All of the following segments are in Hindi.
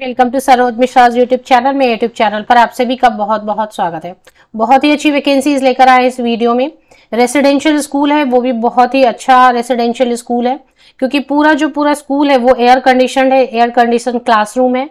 welcome to Saroj Mishra YouTube channel में यूट्यूब चैनल पर आप सभी का बहुत बहुत स्वागत है बहुत ही अच्छी वैकेंसीज लेकर आए इस वीडियो में रेसिडेंशियल स्कूल है वो भी बहुत ही अच्छा रेसिडेंशियल स्कूल है क्योंकि पूरा जो पूरा स्कूल है वो एयर कंडीशन है एयर कंडीशन क्लासरूम है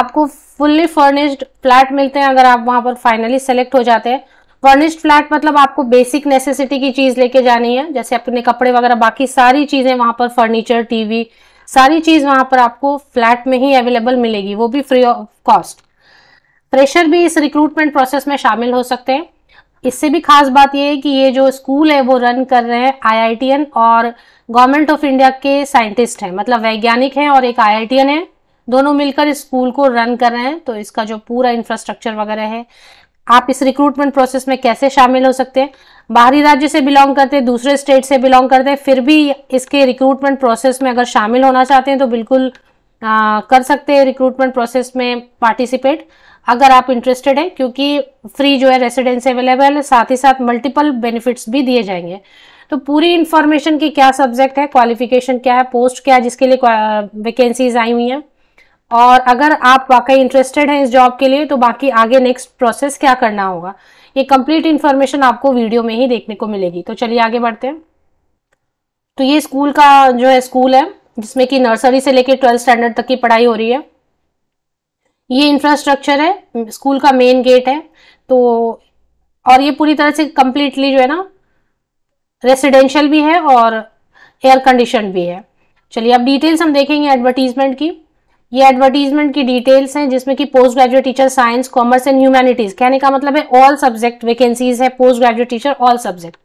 आपको फुल्ली फर्निश्ड फ्लैट मिलते हैं अगर आप वहाँ पर फाइनली सेलेक्ट हो जाते हैं फर्निश्ड फ्लैट मतलब आपको बेसिक नेसेसिटी की चीज़ लेके जानी है जैसे अपने कपड़े वगैरह बाकी सारी चीज़ें वहाँ पर फर्नीचर टीवी सारी चीज़ वहां पर आपको फ्लैट में ही अवेलेबल मिलेगी वो भी फ्री ऑफ कॉस्ट प्रेशर भी इस रिक्रूटमेंट प्रोसेस में शामिल हो सकते हैं इससे भी खास बात यह है कि ये जो स्कूल है वो रन कर रहे हैं आई और गवर्नमेंट ऑफ इंडिया के साइंटिस्ट हैं मतलब वैज्ञानिक हैं और एक आई है दोनों मिलकर इस स्कूल को रन कर रहे हैं तो इसका जो पूरा इंफ्रास्ट्रक्चर वगैरह है आप इस रिक्रूटमेंट प्रोसेस में कैसे शामिल हो सकते हैं बाहरी राज्य से बिलोंग करते हैं दूसरे स्टेट से बिलोंग करते हैं फिर भी इसके रिक्रूटमेंट प्रोसेस में अगर शामिल होना चाहते हैं तो बिल्कुल आ, कर सकते हैं रिक्रूटमेंट प्रोसेस में पार्टिसिपेट अगर आप इंटरेस्टेड हैं क्योंकि फ्री जो है रेसिडेंस अवेलेबल है साथ ही साथ मल्टीपल बेनिफिट्स भी दिए जाएंगे तो पूरी इन्फॉर्मेशन की क्या सब्जेक्ट है क्वालिफिकेशन क्या है पोस्ट क्या है जिसके लिए वैकेंसीज आई हुई हैं और अगर आप वाकई इंटरेस्टेड हैं इस जॉब के लिए तो बाकी आगे नेक्स्ट प्रोसेस क्या करना होगा ये कंप्लीट इन्फॉर्मेशन आपको वीडियो में ही देखने को मिलेगी तो चलिए आगे बढ़ते हैं तो ये स्कूल का जो है स्कूल है जिसमें कि नर्सरी से लेकर ट्वेल्थ स्टैंडर्ड तक की पढ़ाई हो रही है ये इंफ्रास्ट्रक्चर है स्कूल का मेन गेट है तो और ये पूरी तरह से कम्प्लीटली जो है ना रेसिडेंशियल भी है और एयर कंडीशन भी है चलिए अब डिटेल्स हम देखेंगे एडवर्टीजमेंट की ये एडवर्टीजमेंट की डिटेल्स हैं जिसमें कि post graduate teacher science commerce and humanities कहने का मतलब है ऑल सब्जेक्ट वैकेंसीज है post graduate teacher all subject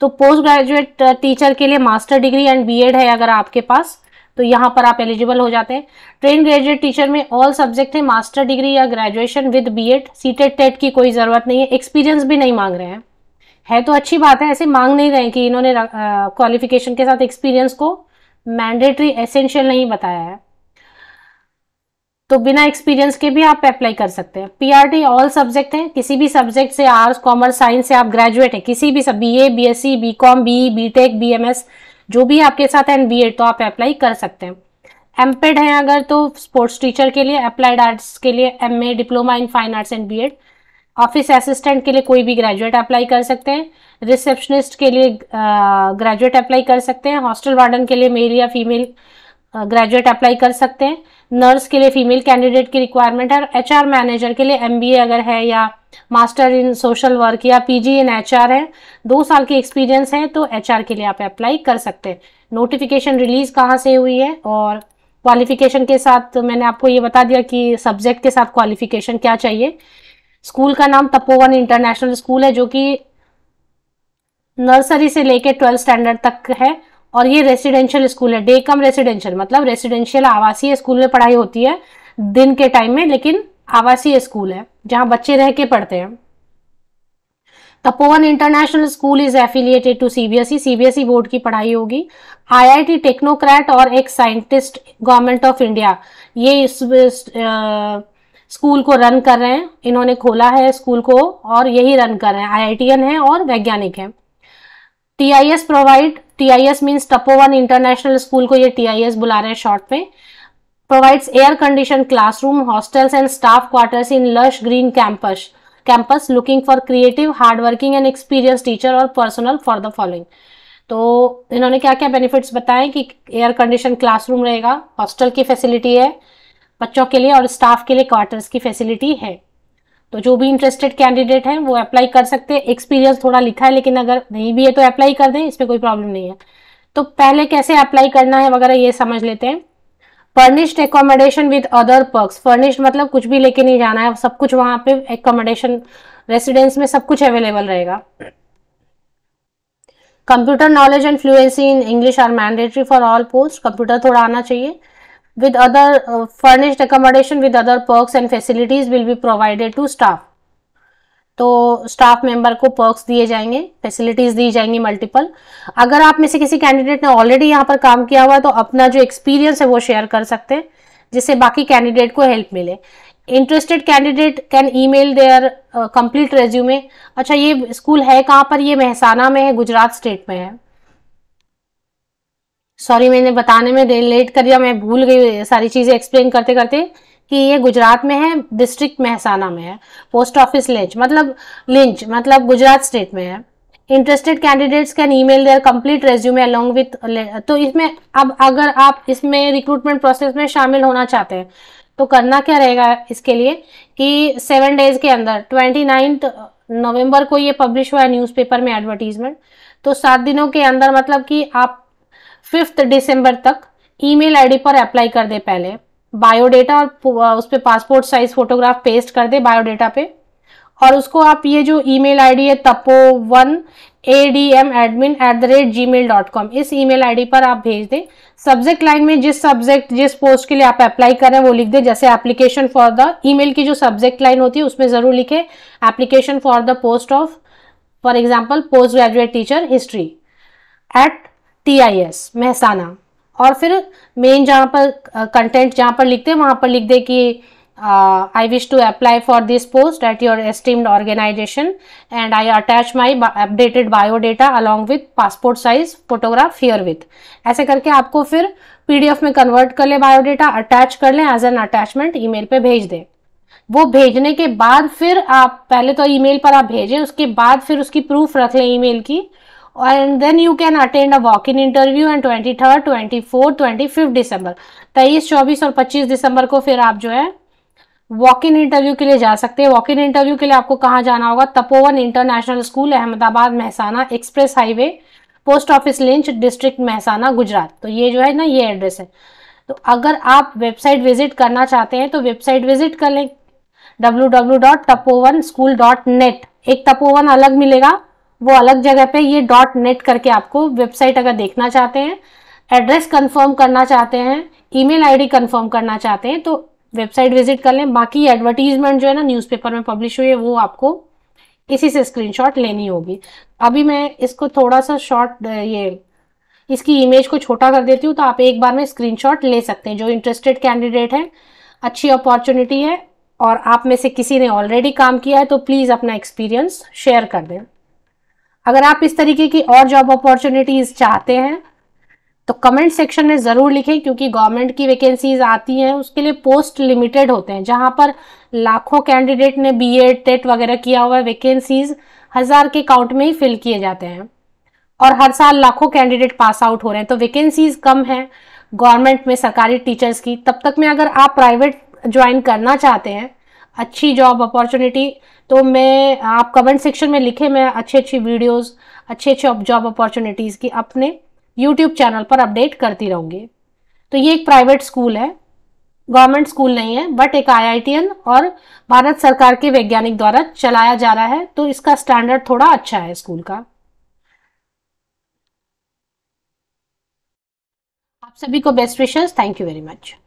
तो पोस्ट ग्रेजुएट टीचर के लिए मास्टर डिग्री एंड बीएड है अगर आपके पास तो यहाँ पर आप एलिजिबल हो जाते हैं ट्रेन ग्रेजुएट टीचर में ऑल सब्जेक्ट है मास्टर डिग्री या ग्रेजुएशन विद बी सीटेड टेट की कोई ज़रूरत नहीं है एक्सपीरियंस भी नहीं मांग रहे हैं है तो अच्छी बात है ऐसे मांग नहीं रहे कि इन्होंने क्वालिफिकेशन uh, के साथ एक्सपीरियंस को मैंडेटरी एसेंशियल नहीं बताया है तो बिना एक्सपीरियंस के भी आप अप्लाई कर सकते हैं पीआरटी ऑल सब्जेक्ट है किसी भी सब्जेक्ट से आर्ट्स कॉमर्स साइंस से आप ग्रेजुएट है किसी भी सब B A B S C B com B B tech B M S जो भी आपके साथ एंड बी एड तो आप अप्लाई कर सकते हैं एम पेड है अगर तो स्पोर्ट्स टीचर के लिए अप्लाइड आर्ट्स के लिए M A diploma in fine arts and B Ed office assistant के लिए कोई भी ग्रेजुएट अप्लाई कर सकते हैं रिसेप्शनिस्ट के लिए ग्रेजुएट अप्लाई कर सकते हैं हॉस्टल वार्डन के लिए मेल या फीमेल ग्रेजुएट अप्लाई कर सकते हैं नर्स के लिए फीमेल कैंडिडेट की रिक्वायरमेंट है और एच मैनेजर के लिए एम अगर है या मास्टर इन सोशल वर्क या पी इन एच है दो साल की एक्सपीरियंस है तो एच के लिए आप अप्लाई कर सकते हैं नोटिफिकेशन रिलीज कहाँ से हुई है और क्वालिफिकेशन के साथ मैंने आपको ये बता दिया कि सब्जेक्ट के साथ क्वालिफिकेशन क्या चाहिए स्कूल का नाम तपोवन इंटरनेशनल स्कूल है जो कि नर्सरी से लेके ट्वेल्थ स्टैंडर्ड तक है और ये रेसिडेंशियल स्कूल है डे कम रेसिडेंशियल मतलब रेसिडेंशियल आवासीय स्कूल में पढ़ाई होती है दिन के टाइम में लेकिन आवासीय स्कूल है जहां बच्चे रह के पढ़ते हैं Tapovan international school is affiliated to CBSE CBSE board की पढ़ाई होगी आईआईटी टेक्नोक्रैट और एक साइंटिस्ट गवर्नमेंट ऑफ इंडिया ये इस स्कूल को रन कर रहे हैं इन्होंने खोला है स्कूल को और यही रन कर रहे हैं आईआईटीएन है और वैज्ञानिक है T I S provide T I S means Tapovan international school को ये टी आई एस बुला रहे हैं शॉर्ट में provides air condition classroom hostels and staff quarters in lush green campus campus looking for creative hard working and experience teacher और पर्सनल फॉर द फॉलोइंग तो इन्होंने क्या क्या बेनिफिट्स बताए कि एयर कंडीशन क्लासरूम रहेगा हॉस्टल की फैसिलिटी है बच्चों के लिए और स्टाफ के लिए क्वार्टर्स की फैसिलिटी है तो जो भी इंटरेस्टेड कैंडिडेट हैं वो अप्लाई कर सकते हैं एक्सपीरियंस थोड़ा लिखा है लेकिन अगर नहीं भी है तो अप्लाई कर दें इसमें कोई प्रॉब्लम नहीं है तो पहले कैसे अप्लाई करना है वगैरह ये समझ लेते हैं furnished accommodation with other perks furnished मतलब कुछ भी लेके नहीं जाना है सब कुछ वहाँ पे एकोमोडेशन रेसिडेंस में सब कुछ अवेलेबल रहेगा computer knowledge and fluency in English are mandatory for all post computer थोड़ा आना चाहिए with other uh, furnished accommodation with other perks and facilities will be provided to staff तो स्टाफ मेंबर को पर्क्स दिए जाएंगे फैसिलिटीज दी जाएंगी मल्टीपल अगर आप में से किसी कैंडिडेट ने ऑलरेडी यहाँ पर काम किया हुआ है तो अपना जो एक्सपीरियंस है वो शेयर कर सकते हैं जिससे बाकी कैंडिडेट को हेल्प मिले interested candidate can email their complete resume अच्छा ये स्कूल है कहाँ पर ये महसाना में है गुजरात स्टेट में है सॉरी मैंने बताने में लेट कर दिया मैं भूल गई सारी चीज़ें एक्सप्लेन करते करते कि ये गुजरात में है डिस्ट्रिक्ट महसाना में है पोस्ट ऑफिस लिंच मतलब लिंच मतलब गुजरात स्टेट में है interested candidates can email their complete resume along with तो इसमें अब अगर आप इसमें रिक्रूटमेंट प्रोसेस में शामिल होना चाहते हैं तो करना क्या रहेगा इसके लिए कि सेवन डेज के अंदर ट्वेंटी नाइन्थ नवम्बर को ये पब्लिश हुआ है न्यूज़पेपर में एडवर्टीजमेंट तो सात दिनों के अंदर मतलब कि आप फिफ्थ दिसंबर तक ईमेल आईडी पर अप्लाई कर दे पहले बायोडेटा और उस पर पासपोर्ट साइज फोटोग्राफ पेस्ट कर दे बायोडेटा पे और उसको आप ये जो ईमेल आईडी है Tapovan A D M admin at the rate Gmail dot com इस आई डी पर आप भेज दें सब्जेक्ट लाइन में जिस सब्जेक्ट जिस पोस्ट के लिए आप अप्लाई करें वो लिख दें जैसे एप्लीकेशन फॉर द ईमेल की जो सब्जेक्ट लाइन होती है उसमें ज़रूर लिखें application for the post of for example post graduate teacher history at TIS Mehsana और फिर मेन जहाँ पर कंटेंट जहाँ पर लिखते हैं वहाँ पर लिख दे कि I wish to apply for this post at your esteemed organisation and I attach my updated biodata along with passport size photograph herewith ऐसे करके आपको फिर पीडीएफ में कन्वर्ट कर ले बायोडेटा अटैच कर लें एज एन अटैचमेंट ईमेल पे भेज दें वो भेजने के बाद फिर आप पहले तो ईमेल पर आप भेजें उसके बाद फिर उसकी प्रूफ रख लें ईमेल की and then you can attend a walk-in interview and 23rd, 24th, 25th दिसंबर तेईस चौबीस और पच्चीस दिसंबर को फिर आप जो है वॉक इन इंटरव्यू के लिए जा सकते हैं वॉक इन इंटरव्यू के लिए आपको कहाँ जाना होगा Tapovan international school Ahmedabad Mehsana express highway post office Linch district Mehsana Gujarat तो ये जो है ना ये एड्रेस है तो अगर आप वेबसाइट विजिट करना चाहते हैं तो वेबसाइट विजिट कर लें W W dot Tapovan school net एक तपोवन अलग मिलेगा वो अलग जगह पे ये डॉट नेट करके आपको वेबसाइट अगर देखना चाहते हैं एड्रेस कंफर्म करना चाहते हैं ईमेल आईडी कंफर्म करना चाहते हैं तो वेबसाइट विजिट कर लें बाकी एडवर्टीजमेंट जो है ना न्यूज़पेपर में पब्लिश हुई है वो आपको इसी से स्क्रीनशॉट लेनी होगी अभी मैं इसको थोड़ा सा शॉर्ट ये इसकी इमेज को छोटा कर देती हूँ तो आप एक बार में स्क्रीन ले सकते हैं जो इंटरेस्टेड कैंडिडेट है अच्छी अपॉर्चुनिटी है और आप में से किसी ने ऑलरेडी काम किया है तो प्लीज़ अपना एक्सपीरियंस शेयर कर दें अगर आप इस तरीके की और जॉब अपॉर्चुनिटीज चाहते हैं तो कमेंट सेक्शन में ज़रूर लिखें क्योंकि गवर्नमेंट की वैकेंसीज आती हैं उसके लिए पोस्ट लिमिटेड होते हैं जहाँ पर लाखों कैंडिडेट ने बी एड टेट वगैरह किया हुआ है वैकेंसीज हज़ार के काउंट में ही फिल किए जाते हैं और हर साल लाखों कैंडिडेट पास आउट हो रहे हैं तो वैकेंसीज कम हैं गवर्नमेंट में सरकारी टीचर्स की तब तक में अगर आप प्राइवेट ज्वाइन करना चाहते हैं अच्छी जॉब अपॉर्चुनिटी तो मैं आप कमेंट सेक्शन में लिखे मैं अच्छी अच्छी वीडियोस अच्छे अच्छे जॉब अपॉर्चुनिटीज़ की अपने यूट्यूब चैनल पर अपडेट करती रहूँगी तो ये एक प्राइवेट स्कूल है गवर्नमेंट स्कूल नहीं है बट एक आई और भारत सरकार के वैज्ञानिक द्वारा चलाया जा रहा है तो इसका स्टैंडर्ड थोड़ा अच्छा है स्कूल का आप सभी को बेस्ट विशेष थैंक यू वेरी मच